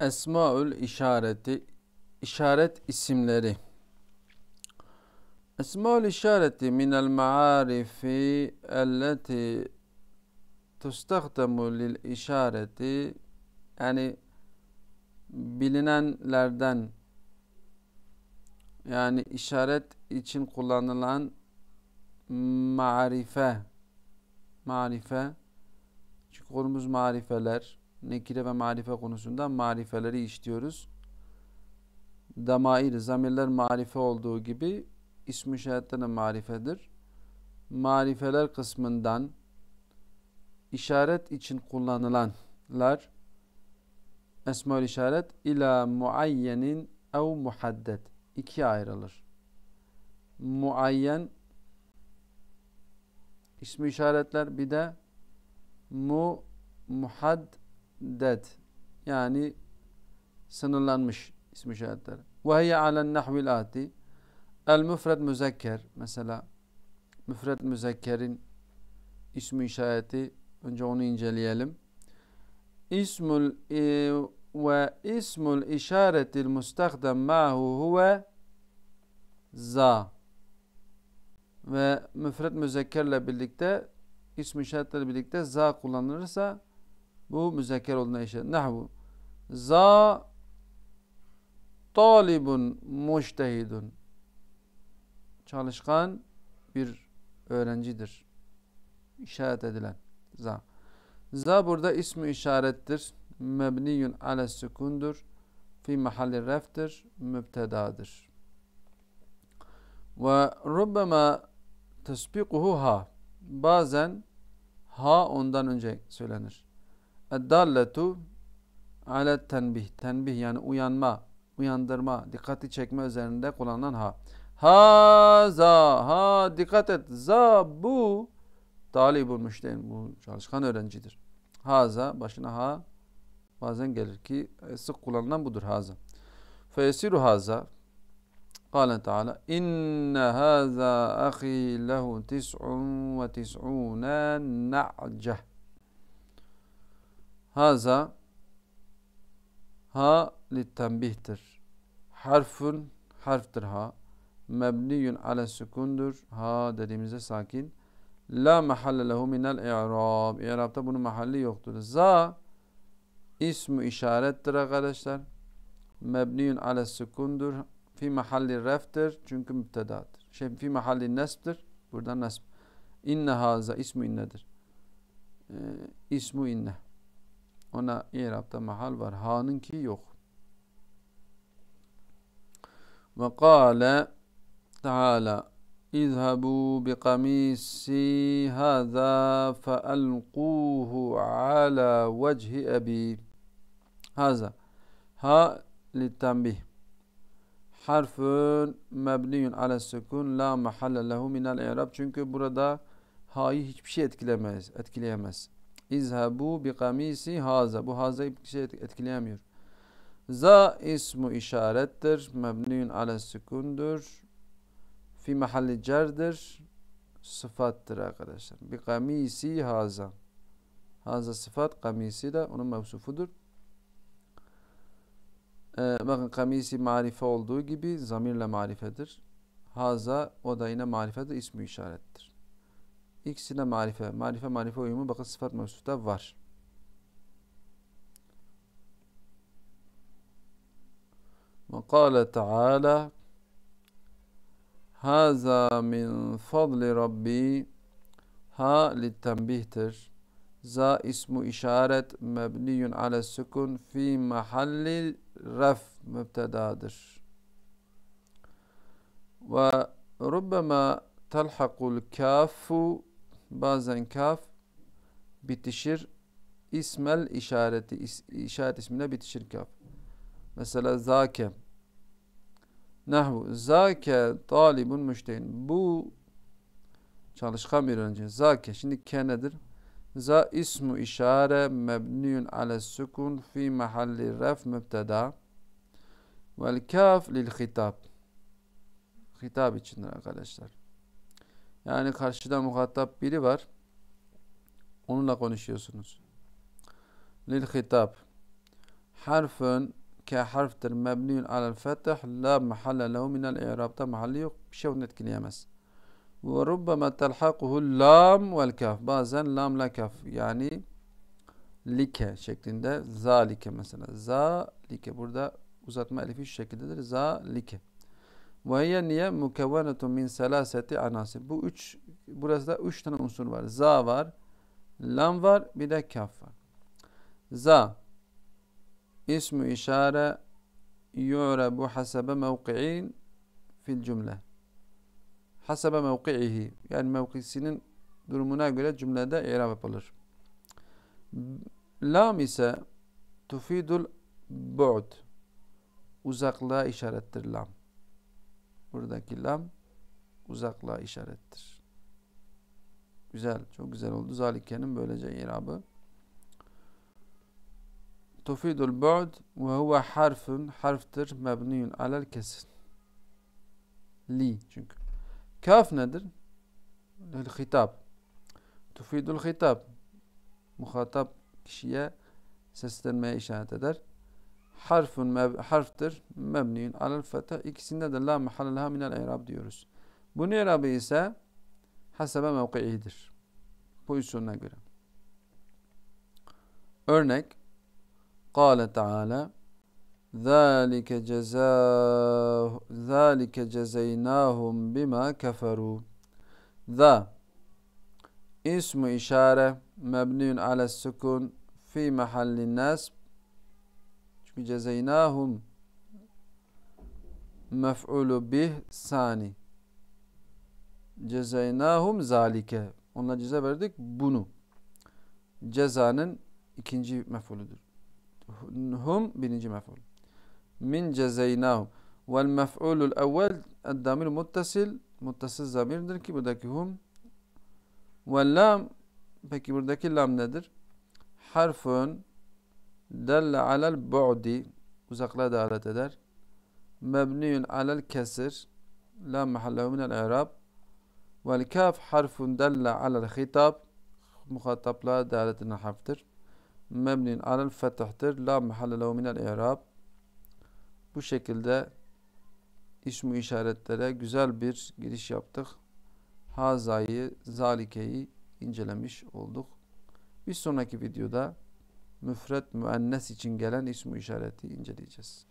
Esmaül işareti işaret isimleri Esmaül işareti minel maarifi elleti tustahdamu lil işareti yani bilinenlerden yani işaret için kullanılan marife marife çünkü konumuz marifeler nekire ve marife konusunda marifeleri işliyoruz. Damair, zamirler marife olduğu gibi ismi şahitler de marifedir. Marifeler kısmından işaret için kullanılanlar esma işaret ila muayyenin ev muhaddet iki ayrılır. Muayyen ismi işaretler bir de mu muhad dead yani sınırlanmış ismi şahitleri. Ve hiye alen nahvil ati el müfred müzekker mesela müfred müzekkerin ismi işareti önce onu inceleyelim. İsmul e, ve ismul işaretil müstakdem mahu huve za ve müfred müzekkerle birlikte ismi işaretle birlikte za kullanılırsa bu müzekker olduğuna işaret. Nahvu. Za talibun muştehidun. Çalışkan bir öğrencidir. İşaret edilen. Za. Za burada ismi işarettir. Mebniyun ala sükundur. Fi mahalli reftir. Mübtedadır. Ve rubbema tesbikuhu ha. Bazen ha ondan önce söylenir. Eddalletu alet tenbih. Tenbih yani uyanma, uyandırma, dikkati çekme üzerinde kullanılan ha. Ha za ha dikkat et. Za bu talibun müştehin. Bu çalışkan öğrencidir. Haza başına ha bazen gelir ki e, sık kullanılan budur haza. Feyesiru haza قال تعالى إن هذا أخي له تسع وتسعون نعجة Haza ha littenbihtir. Harfun harftir ha. Mebniyun ale sükundur. Ha dediğimizde sakin. La mahalle lehu minel i'rab. İ'rabta bunun mahalli yoktur. Za ismi işarettir arkadaşlar. Mebniyun ale sükundur. Fi mahalli reftir. Çünkü müptedadır. Şey fi mahalli nesbtir. Burada nesb. İnne haza ismi innedir. Ee, ismu inne. Ona İrab'da mahal var. Ha'nın ki yok. Ve kâle Teala اذهبوا بقميصي هذا فألقوه على وجه أبي هذا ها للتنبيه حرف مبني ala, السكون la, mahalle, له من الإعراب çünkü burada ha'yı hiçbir şey etkilemez, etkileyemez. İzhabu bi kamisi haza. Bu haza bir şey etkileyemiyor. Za ismu işarettir. Mebniyun ala sükundur. Fi mahalli cerdir. Sıfattır arkadaşlar. Bi kamisi haza. Haza sıfat. Kamisi de onun mevsufudur. Ee, bakın kamisi marife olduğu gibi zamirle marifedir. Haza o da yine marifedir. ismi işarettir. ikisine marife. Marife marife uyumu bakın sıfat mevsufta var. Ve kâle teâlâ Hâzâ min fadli rabbi Ha littenbihtir. Za ismu işaret mebniyun ale sükun fi mahalli ref mübtedadır. Ve rubbema telhaqul kâfu bazen kaf bitişir ismel işareti is, işaret ismiyle bitişir kaf. Mesela zake Nahvu zake talibun müştehin. Bu çalışkan bir öğrenci. Zake şimdi ke nedir? Za ismu işare mebniyun ale sukun fi mahalli ref mübteda vel kaf lil hitap. Hitap içindir arkadaşlar. Yani karşıda muhatap biri var. Onunla konuşuyorsunuz. Lil hitap. Harfün ke harftir mebniyun alel fetih la mahalle lehu minel i'rabta mahalli yok. Bir şey onu etkileyemez. Ve rubbama telhakuhu lam vel kaf. Bazen lam la kaf. Yani like şeklinde zalike mesela. Zalike burada uzatma elifi şu şekildedir. Zalike. Ve hiye niye mukevvenetun min selaseti anasib. Bu üç, burası da üç tane unsur var. Za var, lam var, bir de kaf var. Za, ismi işare yu'rabu hasabe mevki'in fil cümle. Hasabe mevki'ihi. Yani mevkisinin durumuna göre cümlede i'rab yapılır. Lam ise tufidul bu'd. Uzaklığa işarettir lam. Buradaki lam uzaklığa işarettir. Güzel, çok güzel oldu. Zalike'nin böylece irabı. Tufidul bu'd ve huve harfun harftir mebniyun alel kesin. Li çünkü. Kaf nedir? el hitap. Tufidul hitap. Muhatap kişiye seslenmeye işaret eder harfun mev, harftir. Mebniyun alel fete. İkisinde de la mahallelaha minel i'rab diyoruz. Bu i'rabı ise hasebe mevkiidir. Pozisyonuna göre. Örnek Kale Teala ذَٰلِكَ جَزَاهُ ذَٰلِكَ جَزَيْنَاهُمْ بِمَا كَفَرُوا ذا اسم إشارة مبني على السكون fi محل النسب cezeynahum mef'ulu bih sani cezeynahum zalike onlara ceza verdik bunu cezanın ikinci mef'uludur hum birinci mef'ul min cezeynahum vel mef'ulul evvel damir muttasil muttasıl zamirdir ki buradaki hum ve lam peki buradaki lam nedir harfun delle alel bu'di uzaklığa dalalet eder. Mebniyun alel kesir la mahallehu minel i'rab vel kaf harfun delle alel hitab muhataplığa dalalet eden harftir. Mebniyun alel fetihtir la mahallehu minel i'rab bu şekilde ismi işaretlere güzel bir giriş yaptık. Hazayı, Zalike'yi incelemiş olduk. Bir sonraki videoda müfret müennes için gelen ismi işareti inceleyeceğiz.